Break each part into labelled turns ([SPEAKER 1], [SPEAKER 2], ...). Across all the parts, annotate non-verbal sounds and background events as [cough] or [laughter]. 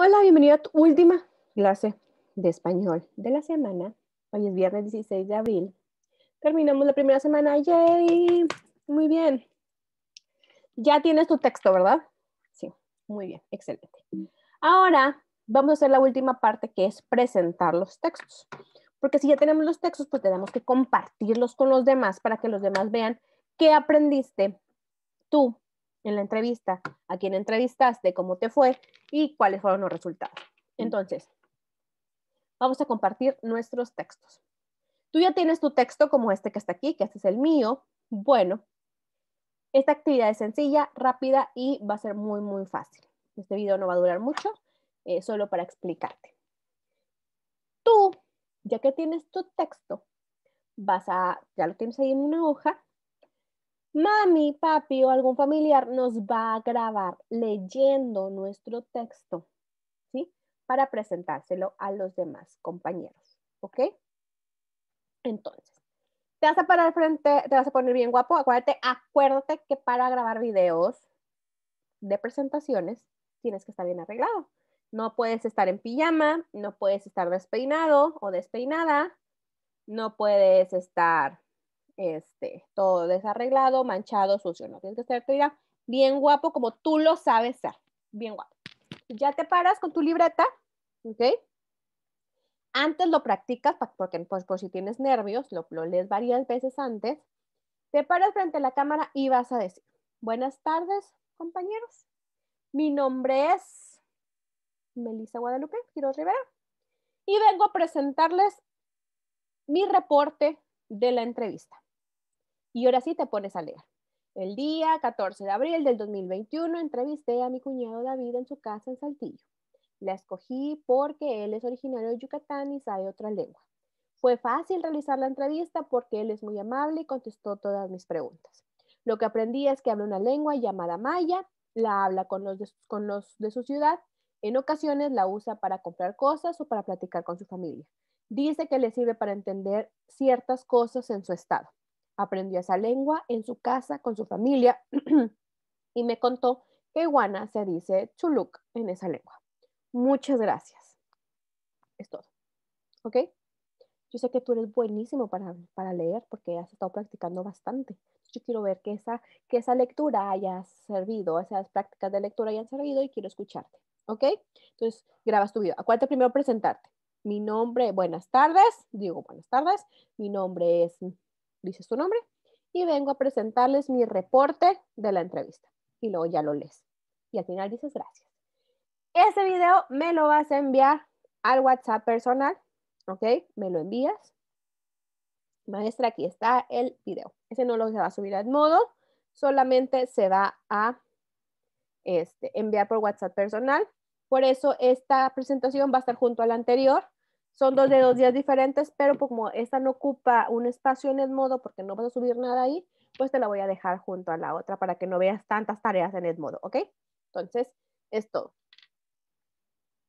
[SPEAKER 1] Hola, bienvenido a tu última clase de español de la semana. Hoy es viernes 16 de abril. Terminamos la primera semana. ¡Yay! Muy bien. Ya tienes tu texto, ¿verdad? Sí, muy bien, excelente. Ahora vamos a hacer la última parte que es presentar los textos. Porque si ya tenemos los textos, pues tenemos que compartirlos con los demás para que los demás vean qué aprendiste tú en la entrevista, a quién entrevistaste, cómo te fue y cuáles fueron los resultados. Mm. Entonces, vamos a compartir nuestros textos. Tú ya tienes tu texto como este que está aquí, que este es el mío. Bueno, esta actividad es sencilla, rápida y va a ser muy, muy fácil. Este video no va a durar mucho, eh, solo para explicarte. Tú, ya que tienes tu texto, vas a, ya lo tienes ahí en una hoja, mami, papi o algún familiar nos va a grabar leyendo nuestro texto, ¿sí? Para presentárselo a los demás compañeros, ¿ok? Entonces, te vas a parar frente, te vas a poner bien guapo, acuérdate, acuérdate que para grabar videos de presentaciones tienes que estar bien arreglado. No puedes estar en pijama, no puedes estar despeinado o despeinada, no puedes estar este, todo desarreglado, manchado, sucio, no tienes que estar ya bien guapo como tú lo sabes ser, bien guapo. Ya te paras con tu libreta, ¿ok? Antes lo practicas, porque pues, por si tienes nervios, lo, lo lees varias veces antes. Te paras frente a la cámara y vas a decir, buenas tardes, compañeros. Mi nombre es Melissa Guadalupe Quiroz Rivera y vengo a presentarles mi reporte de la entrevista. Y ahora sí te pones a leer. El día 14 de abril del 2021 entrevisté a mi cuñado David en su casa en Saltillo. La escogí porque él es originario de Yucatán y sabe otra lengua. Fue fácil realizar la entrevista porque él es muy amable y contestó todas mis preguntas. Lo que aprendí es que habla una lengua llamada maya, la habla con los, de, con los de su ciudad, en ocasiones la usa para comprar cosas o para platicar con su familia. Dice que le sirve para entender ciertas cosas en su estado aprendió esa lengua en su casa con su familia [clears throat] y me contó que iguana se dice chuluk en esa lengua. Muchas gracias. Es todo. ¿Ok? Yo sé que tú eres buenísimo para, leer porque has estado practicando bastante. Yo quiero ver que esa, que esa lectura haya servido, esas prácticas de lectura hayan servido y quiero escucharte. ¿Ok? Entonces, grabas tu video. Acuérdate primero presentarte. Mi nombre, buenas tardes. Digo buenas tardes. Mi nombre es dices tu nombre y vengo a presentarles mi reporte de la entrevista. Y luego ya lo lees. Y al final dices gracias. Ese video me lo vas a enviar al WhatsApp personal, ¿ok? Me lo envías. Maestra, aquí está el video. Ese no lo se va a subir al modo, solamente se va a este, enviar por WhatsApp personal. Por eso esta presentación va a estar junto a la anterior son dos de dos días diferentes, pero como esta no ocupa un espacio en Edmodo porque no vas a subir nada ahí, pues te la voy a dejar junto a la otra para que no veas tantas tareas en Edmodo, ¿ok? Entonces, es todo.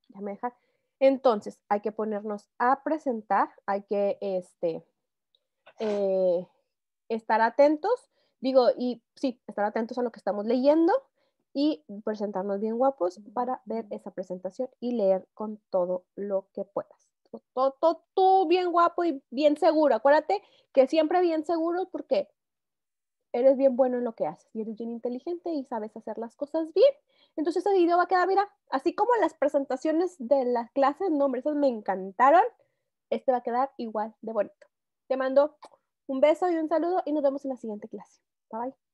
[SPEAKER 1] Ya me deja. Entonces, hay que ponernos a presentar, hay que este, eh, estar atentos, digo, y sí, estar atentos a lo que estamos leyendo y presentarnos bien guapos para ver esa presentación y leer con todo lo que puedas todo, bien guapo y bien seguro. Acuérdate que siempre bien seguro porque eres bien bueno en lo que haces y eres bien inteligente y sabes hacer las cosas bien. Entonces ese video va a quedar, mira, así como las presentaciones de las clases, no, esas me encantaron, este va a quedar igual de bonito. Te mando un beso y un saludo y nos vemos en la siguiente clase. Bye bye.